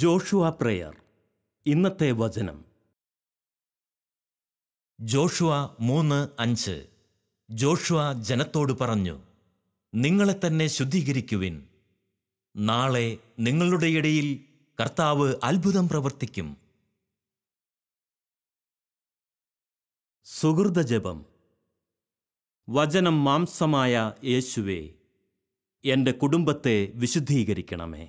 Joshua prayer ഇന്നത്തെ വചനം Joshua മൂന്ന് അഞ്ച് ജോഷുവ ജനത്തോട് പറഞ്ഞു നിങ്ങളെ തന്നെ ശുദ്ധീകരിക്കുവിൻ നാളെ നിങ്ങളുടെ ഇടയിൽ കർത്താവ് അത്ഭുതം പ്രവർത്തിക്കും ജപം വചനം മാംസമായ യേശുവേ എൻ്റെ കുടുംബത്തെ വിശുദ്ധീകരിക്കണമേ